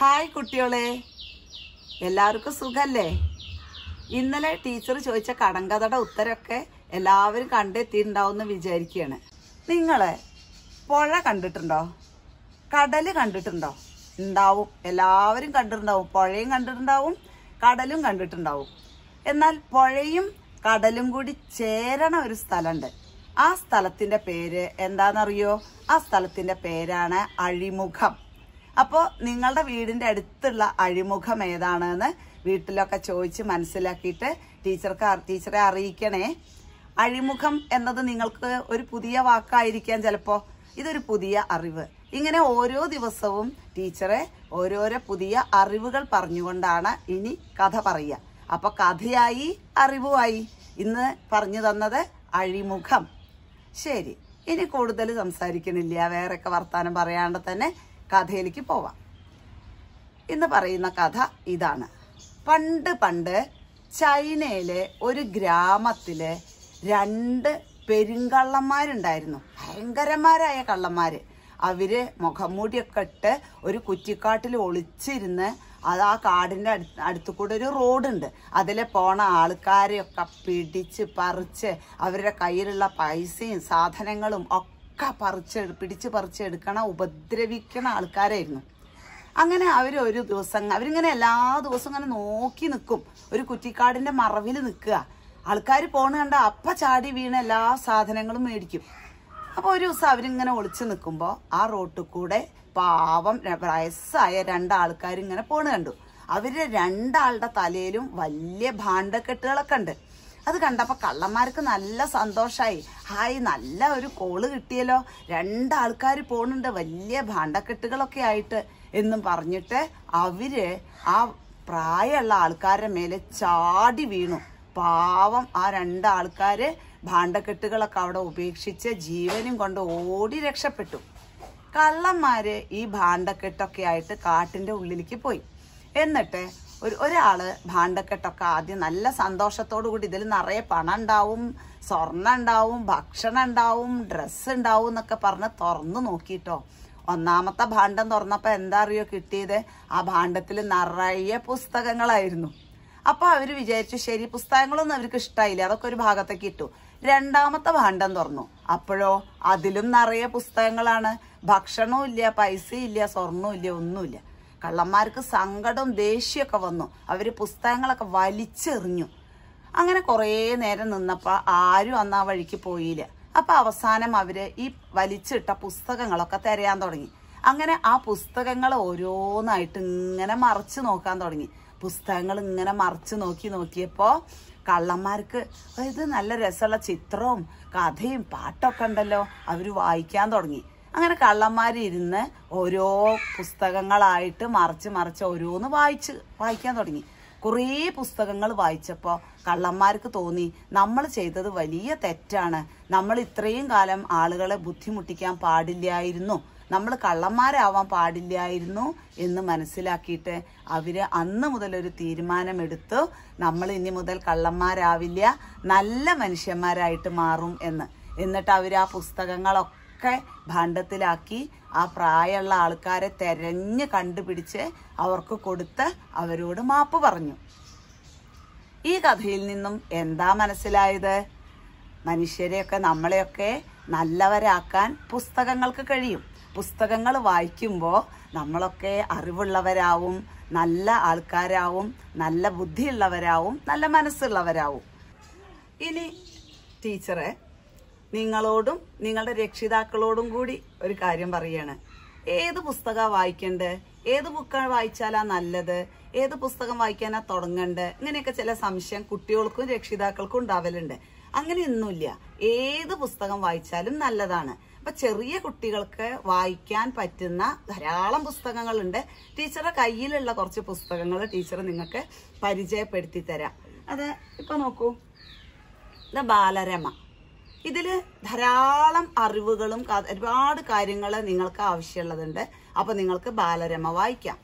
hi കുട്ടികളെ എല്ലാവർക്കും സുഖല്ലേ ഇന്നലെ ടീച്ചർ ചോദിച്ച കടങ്കഥയുടെ ഉത്തരമൊക്കെ എല്ലാവരും കണ്ടെത്തിയിട്ടുണ്ടാവും എന്ന് വിചാരിക്കുകയാണ് നിങ്ങൾ പുഴ കണ്ടിട്ടുണ്ടോ കടൽ കണ്ടിട്ടുണ്ടോ ഉണ്ടാവും എല്ലാവരും കണ്ടിട്ടുണ്ടാവും പുഴയും കണ്ടിട്ടുണ്ടാവും കടലും കണ്ടിട്ടുണ്ടാവും എന്നാൽ പുഴയും കടലും കൂടി ചേരണ ഒരു സ്ഥലമുണ്ട് ആ സ്ഥലത്തിന്റെ പേര് എന്താണെന്നറിയോ ആ സ്ഥലത്തിന്റെ പേരാണ് അഴിമുഖം അപ്പോൾ നിങ്ങളുടെ വീടിൻ്റെ അടുത്തുള്ള അഴിമുഖം ഏതാണെന്ന് വീട്ടിലൊക്കെ ചോദിച്ച് മനസ്സിലാക്കിയിട്ട് ടീച്ചർക്ക് ടീച്ചറെ അറിയിക്കണേ അഴിമുഖം എന്നത് നിങ്ങൾക്ക് ഒരു പുതിയ വാക്കായിരിക്കാം ചിലപ്പോൾ ഇതൊരു പുതിയ അറിവ് ഇങ്ങനെ ഓരോ ദിവസവും ടീച്ചറെ ഓരോരോ പുതിയ അറിവുകൾ പറഞ്ഞുകൊണ്ടാണ് ഇനി കഥ പറയുക അപ്പോൾ കഥയായി അറിവുമായി ഇന്ന് പറഞ്ഞു തന്നത് അഴിമുഖം ശരി ഇനി കൂടുതൽ സംസാരിക്കണില്ല വേറെയൊക്കെ വർത്തമാനം പറയാണ്ട് തന്നെ കഥയിലേക്ക് പോവാം ഇന്ന് പറയുന്ന കഥ ഇതാണ് പണ്ട് പണ്ട് ചൈനയിലെ ഒരു ഗ്രാമത്തിൽ രണ്ട് പെരുങ്കള്ളന്മാരുണ്ടായിരുന്നു ഭയങ്കരന്മാരായ കള്ളന്മാർ അവർ മുഖംമൂടിയൊക്കെ ഇട്ട് ഒരു കുറ്റിക്കാട്ടിൽ ഒളിച്ചിരുന്ന് അത് ആ കാടിൻ്റെ അടുത്ത് അടുത്തു കൂടെ ഒരു റോഡുണ്ട് അതിലെ പോണ ആൾക്കാരെയൊക്കെ പിടിച്ച് പറിച്ച് അവരുടെ കയ്യിലുള്ള പൈസയും സാധനങ്ങളും ഒക്കെ ഒക്കെ പറിച്ച് പിടിച്ച് പറിച്ചെടുക്കണ ഉപദ്രവിക്കണ ആൾക്കാരായിരുന്നു അങ്ങനെ അവർ ഒരു ദിവസം അവരിങ്ങനെ എല്ലാ ദിവസവും ഇങ്ങനെ നോക്കി നിൽക്കും ഒരു കുറ്റിക്കാടിൻ്റെ മറവിൽ നിൽക്കുക ആൾക്കാർ പോണ കണ്ട അപ്പ ചാടി വീണ എല്ലാ സാധനങ്ങളും മേടിക്കും അപ്പോൾ ഒരു ദിവസം അവരിങ്ങനെ ഒളിച്ചു നിൽക്കുമ്പോൾ ആ റോട്ടിൽ കൂടെ പാവം വയസ്സായ രണ്ടാൾക്കാരിങ്ങനെ ഇങ്ങനെ പോണ കണ്ടു അവരുടെ രണ്ടാളുടെ തലയിലും വലിയ ഭാണ്ഡക്കെട്ടുകളൊക്കെ ഉണ്ട് അത് കണ്ടപ്പോൾ കള്ളന്മാർക്ക് നല്ല സന്തോഷമായി ഹായ് നല്ല ഒരു കോള് കിട്ടിയല്ലോ രണ്ടാൾക്കാർ പോണുണ്ട് വലിയ ഭാണ്ഡക്കെട്ടുകളൊക്കെ ആയിട്ട് എന്നും പറഞ്ഞിട്ട് അവര് ആ പ്രായമുള്ള ആൾക്കാരുടെ മേലെ ചാടി വീണു പാവം ആ രണ്ടാൾക്കാര് ഭാണ്ഡക്കെട്ടുകളൊക്കെ അവിടെ ഉപേക്ഷിച്ച് ജീവനും കൊണ്ട് ഓടി രക്ഷപ്പെട്ടു കള്ളന്മാര് ഈ ഭാണ്ഡക്കെട്ടൊക്കെ ആയിട്ട് കാട്ടിന്റെ ഉള്ളിലേക്ക് പോയി എന്നിട്ട് ഒരു ഒരാൾ ഭാണ്ഡക്കെട്ടൊക്കെ ആദ്യം നല്ല സന്തോഷത്തോടു കൂടി ഇതിൽ നിറയെ പണം ഉണ്ടാവും സ്വർണം ഉണ്ടാവും ഭക്ഷണം ഉണ്ടാവും ഡ്രസ്സ് ഉണ്ടാവും എന്നൊക്കെ പറഞ്ഞ് തുറന്നു നോക്കിയിട്ടോ ഒന്നാമത്തെ ഭാണ്ഡം തുറന്നപ്പോൾ എന്താ അറിയോ കിട്ടിയത് ആ ഭാണ്ഡത്തിൽ നിറയെ പുസ്തകങ്ങളായിരുന്നു അപ്പോൾ അവർ വിചാരിച്ചു ശരി പുസ്തകങ്ങളൊന്നും അവർക്ക് ഇഷ്ടമായില്ല അതൊക്കെ ഒരു ഭാഗത്തേക്ക് ഇട്ടു രണ്ടാമത്തെ ഭാണ്ഡം തുറന്നു അപ്പോഴോ അതിലും നിറയെ പുസ്തകങ്ങളാണ് ഭക്ഷണവും ഇല്ല പൈസയും ഇല്ല സ്വർണവും ഇല്ല ഒന്നുമില്ല കള്ളന്മാർക്ക് സങ്കടവും ദേഷ്യമൊക്കെ വന്നു അവർ പുസ്തകങ്ങളൊക്കെ വലിച്ചെറിഞ്ഞു അങ്ങനെ കുറേ നേരം നിന്നപ്പോൾ ആരും അന്ന് ആ വഴിക്ക് പോയില്ല അപ്പം അവസാനം അവർ ഈ വലിച്ചിട്ട പുസ്തകങ്ങളൊക്കെ തിരയാൻ തുടങ്ങി അങ്ങനെ ആ പുസ്തകങ്ങൾ ഓരോന്നായിട്ട് ഇങ്ങനെ മറച്ചു നോക്കാൻ തുടങ്ങി പുസ്തകങ്ങൾ ഇങ്ങനെ മറച്ചു നോക്കി നോക്കിയപ്പോൾ കള്ളന്മാർക്ക് ഇത് നല്ല രസമുള്ള ചിത്രവും കഥയും പാട്ടൊക്കെ ഉണ്ടല്ലോ അവർ വായിക്കാൻ തുടങ്ങി അങ്ങനെ കള്ളന്മാരിരുന്ന് ഓരോ പുസ്തകങ്ങളായിട്ട് മറിച്ച് മറിച്ച് ഓരോന്ന് വായിച്ച് വായിക്കാൻ തുടങ്ങി കുറേ പുസ്തകങ്ങൾ വായിച്ചപ്പോൾ കള്ളന്മാർക്ക് തോന്നി നമ്മൾ ചെയ്തത് വലിയ തെറ്റാണ് നമ്മൾ ഇത്രയും കാലം ആളുകളെ ബുദ്ധിമുട്ടിക്കാൻ പാടില്ലായിരുന്നു നമ്മൾ കള്ളന്മാരാവാൻ പാടില്ലായിരുന്നു എന്ന് മനസ്സിലാക്കിയിട്ട് അവർ അന്ന് മുതൽ ഒരു തീരുമാനമെടുത്തു നമ്മൾ ഇനി മുതൽ കള്ളന്മാരാവില്ല നല്ല മനുഷ്യന്മാരായിട്ട് മാറും എന്ന് എന്നിട്ട് അവർ ആ പുസ്തകങ്ങളൊക്കെ ഒക്കെ ഭാണ്ഡത്തിലാക്കി ആ പ്രായമുള്ള ആൾക്കാരെ തെരഞ്ഞ് കണ്ടുപിടിച്ച് അവർക്ക് കൊടുത്ത് അവരോട് മാപ്പ് പറഞ്ഞു ഈ കഥയിൽ നിന്നും എന്താ മനസ്സിലായത് മനുഷ്യരെയൊക്കെ നമ്മളെയൊക്കെ നല്ലവരാക്കാൻ പുസ്തകങ്ങൾക്ക് കഴിയും പുസ്തകങ്ങൾ വായിക്കുമ്പോൾ നമ്മളൊക്കെ അറിവുള്ളവരാവും നല്ല ആൾക്കാരാവും നല്ല ബുദ്ധിയുള്ളവരാവും നല്ല മനസ്സുള്ളവരാവും ഇനി ടീച്ചറെ നിങ്ങളോടും നിങ്ങളുടെ രക്ഷിതാക്കളോടും കൂടി ഒരു കാര്യം പറയാണ് ഏത് പുസ്തകമാണ് വായിക്കേണ്ടത് ഏത് ബുക്കാണ് വായിച്ചാലാ നല്ലത് ഏത് പുസ്തകം വായിക്കാനാ തുടങ്ങേണ്ടത് ഇങ്ങനെയൊക്കെ ചില സംശയം കുട്ടികൾക്കും രക്ഷിതാക്കൾക്കും ഉണ്ടാവലുണ്ട് അങ്ങനെയൊന്നുമില്ല ഏത് പുസ്തകം വായിച്ചാലും നല്ലതാണ് അപ്പൊ ചെറിയ കുട്ടികൾക്ക് വായിക്കാൻ പറ്റുന്ന ധാരാളം പുസ്തകങ്ങളുണ്ട് ടീച്ചറുടെ കയ്യിലുള്ള കുറച്ച് പുസ്തകങ്ങൾ ടീച്ചർ നിങ്ങൾക്ക് പരിചയപ്പെടുത്തി തരാം അത് ഇപ്പൊ നോക്കൂ ബാലരമ ഇതിൽ ധാരാളം അറിവുകളും ഒരുപാട് കാര്യങ്ങൾ നിങ്ങൾക്ക് ആവശ്യമുള്ളതുണ്ട് അപ്പോൾ നിങ്ങൾക്ക് ബാലരമ വായിക്കാം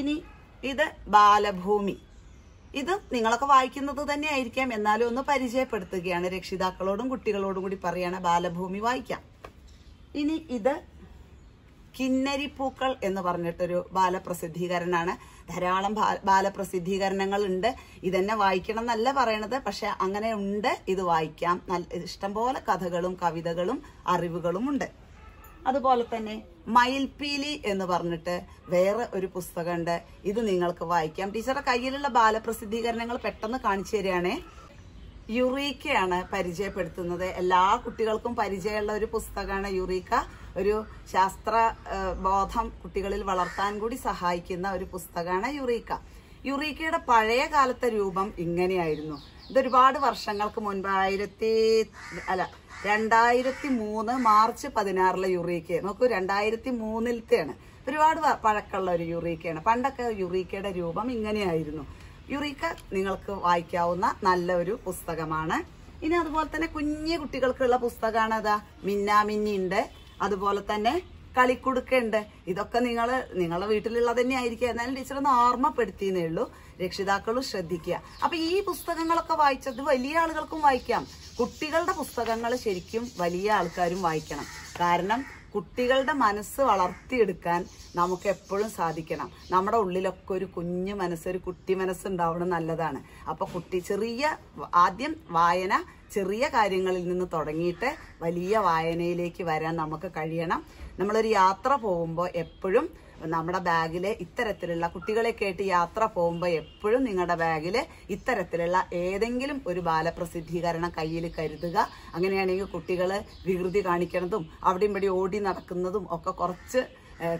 ഇനി ഇത് ബാലഭൂമി ഇത് നിങ്ങളൊക്കെ വായിക്കുന്നത് തന്നെ ആയിരിക്കാം എന്നാലും ഒന്ന് പരിചയപ്പെടുത്തുകയാണ് രക്ഷിതാക്കളോടും കുട്ടികളോടും കൂടി പറയാണ് ബാലഭൂമി വായിക്കാം ഇനി ഇത് കിന്നരി പൂക്കൾ എന്ന് പറഞ്ഞിട്ടൊരു ബാലപ്രസിദ്ധീകരണമാണ് ധാരാളം ബാലപ്രസിദ്ധീകരണങ്ങൾ ഉണ്ട് ഇതെന്നെ വായിക്കണം എന്നല്ല പറയണത് പക്ഷെ അങ്ങനെ ഉണ്ട് ഇത് വായിക്കാം നല്ല ഇഷ്ടംപോലെ കഥകളും കവിതകളും അറിവുകളും ഉണ്ട് അതുപോലെ തന്നെ മയിൽപീലി എന്ന് പറഞ്ഞിട്ട് വേറെ ഒരു പുസ്തകമുണ്ട് ഇത് നിങ്ങൾക്ക് വായിക്കാം ടീച്ചറുടെ കയ്യിലുള്ള ബാലപ്രസിദ്ധീകരണങ്ങൾ പെട്ടെന്ന് കാണിച്ചു തരികയാണേ യുറീക്കയാണ് പരിചയപ്പെടുത്തുന്നത് എല്ലാ കുട്ടികൾക്കും പരിചയമുള്ള ഒരു പുസ്തകമാണ് യുറീക്ക ഒരു ശാസ്ത്ര ബോധം കുട്ടികളിൽ വളർത്താൻ കൂടി സഹായിക്കുന്ന ഒരു പുസ്തകമാണ് യുറീക്ക യുറീക്കയുടെ പഴയ കാലത്തെ രൂപം ഇങ്ങനെയായിരുന്നു ഇതൊരുപാട് വർഷങ്ങൾക്ക് മുൻപ് ആയിരത്തി അല്ല രണ്ടായിരത്തി മൂന്ന് മാർച്ച് പതിനാറിലെ യുറീക്ക നോക്കൂ രണ്ടായിരത്തി മൂന്നിലത്തെയാണ് ഒരുപാട് പഴക്കമുള്ള ഒരു യുറീക്കയാണ് പണ്ടൊക്കെ യുറീക്കയുടെ രൂപം ഇങ്ങനെയായിരുന്നു യുറീക്ക നിങ്ങൾക്ക് വായിക്കാവുന്ന നല്ല ഒരു പുസ്തകമാണ് ഇനി അതുപോലെ തന്നെ കുഞ്ഞു കുട്ടികൾക്കുള്ള പുസ്തകമാണ് അതാ മിന്നാമിന്നിൻ്റെ അതുപോലെ തന്നെ കളിക്കുടുക്കുണ്ട് ഇതൊക്കെ നിങ്ങൾ നിങ്ങളുടെ വീട്ടിലുള്ളത് തന്നെ ആയിരിക്കും എന്നാലും ടീച്ചർ ഒന്ന് ഓർമ്മപ്പെടുത്തിയെന്നേ ഉള്ളൂ രക്ഷിതാക്കളും ശ്രദ്ധിക്കുക അപ്പൊ ഈ പുസ്തകങ്ങളൊക്കെ വായിച്ചത് വലിയ ആളുകൾക്കും വായിക്കാം കുട്ടികളുടെ പുസ്തകങ്ങൾ ശരിക്കും വലിയ ആൾക്കാരും വായിക്കണം കാരണം കുട്ടികളുടെ മനസ്സ് വളർത്തിയെടുക്കാൻ നമുക്ക് എപ്പോഴും സാധിക്കണം നമ്മുടെ ഉള്ളിലൊക്കെ ഒരു കുഞ്ഞു മനസ്സ് ഒരു കുട്ടി മനസ്സ് ഉണ്ടാവണം നല്ലതാണ് അപ്പോൾ കുട്ടി ചെറിയ ആദ്യം വായന ചെറിയ കാര്യങ്ങളിൽ നിന്ന് തുടങ്ങിയിട്ട് വലിയ വായനയിലേക്ക് വരാൻ നമുക്ക് കഴിയണം നമ്മളൊരു യാത്ര പോകുമ്പോൾ എപ്പോഴും നമ്മുടെ ബാഗില് ഇത്തരത്തിലുള്ള കുട്ടികളെ കേട്ട് യാത്ര പോകുമ്പോൾ എപ്പോഴും നിങ്ങളുടെ ബാഗില് ഇത്തരത്തിലുള്ള ഏതെങ്കിലും ഒരു ബാലപ്രസിദ്ധീകരണം കയ്യിൽ കരുതുക അങ്ങനെയാണെങ്കിൽ കുട്ടികൾ വികൃതി കാണിക്കുന്നതും അവിടെയും ഇവിടെ ഓടി നടക്കുന്നതും ഒക്കെ കുറച്ച്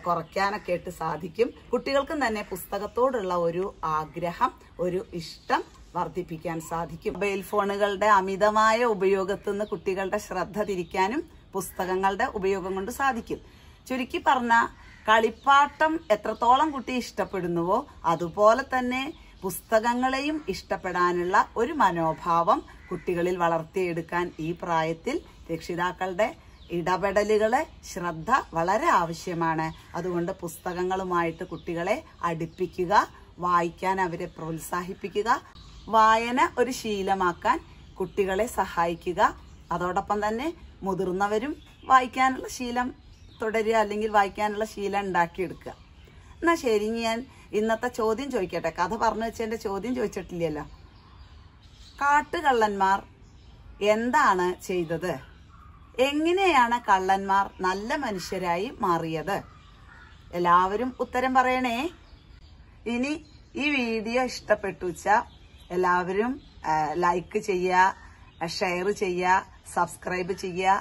കുറയ്ക്കാനൊക്കെ ആയിട്ട് സാധിക്കും കുട്ടികൾക്കും തന്നെ പുസ്തകത്തോടുള്ള ഒരു ആഗ്രഹം ഒരു ഇഷ്ടം വർദ്ധിപ്പിക്കാൻ സാധിക്കും മൊബൈൽ ഫോണുകളുടെ അമിതമായ ഉപയോഗത്തിൽ നിന്ന് കുട്ടികളുടെ ശ്രദ്ധ തിരിക്കാനും പുസ്തകങ്ങളുടെ ഉപയോഗം കൊണ്ട് സാധിക്കും ചുരുക്കി പറഞ്ഞ കളിപ്പാട്ടം എത്രത്തോളം കുട്ടി ഇഷ്ടപ്പെടുന്നുവോ അതുപോലെ തന്നെ പുസ്തകങ്ങളെയും ഇഷ്ടപ്പെടാനുള്ള ഒരു മനോഭാവം കുട്ടികളിൽ വളർത്തിയെടുക്കാൻ ഈ പ്രായത്തിൽ രക്ഷിതാക്കളുടെ ഇടപെടലുകളെ ശ്രദ്ധ വളരെ ആവശ്യമാണ് അതുകൊണ്ട് പുസ്തകങ്ങളുമായിട്ട് കുട്ടികളെ അടുപ്പിക്കുക വായിക്കാൻ അവരെ പ്രോത്സാഹിപ്പിക്കുക വായന ഒരു ശീലമാക്കാൻ കുട്ടികളെ സഹായിക്കുക അതോടൊപ്പം തന്നെ മുതിർന്നവരും വായിക്കാനുള്ള ശീലം തുടരുക അല്ലെങ്കിൽ വായിക്കാനുള്ള ശീലം ഉണ്ടാക്കിയെടുക്കുക എന്നാൽ ശരി ഞാൻ ഇന്നത്തെ ചോദ്യം ചോദിക്കട്ടെ കഥ പറഞ്ഞു വെച്ചതിൻ്റെ ചോദ്യം ചോദിച്ചിട്ടില്ലല്ലോ കാട്ടുകള്ളന്മാർ എന്താണ് ചെയ്തത് എങ്ങനെയാണ് കള്ളന്മാർ നല്ല മനുഷ്യരായി മാറിയത് എല്ലാവരും ഉത്തരം പറയണേ ഇനി ഈ വീഡിയോ ഇഷ്ടപ്പെട്ടു വെച്ചാൽ എല്ലാവരും ലൈക്ക് ചെയ്യുക ഷെയർ ചെയ്യുക സബ്സ്ക്രൈബ് ചെയ്യുക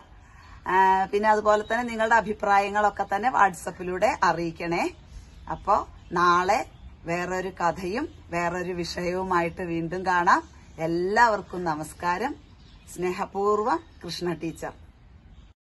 പിന്നെ അതുപോലെ തന്നെ നിങ്ങളുടെ അഭിപ്രായങ്ങളൊക്കെ തന്നെ വാട്സപ്പിലൂടെ അറിയിക്കണേ അപ്പോൾ നാളെ വേറൊരു കഥയും വേറൊരു വിഷയവുമായിട്ട് വീണ്ടും കാണാം എല്ലാവർക്കും നമസ്കാരം സ്നേഹപൂർവ്വം കൃഷ്ണ ടീച്ചർ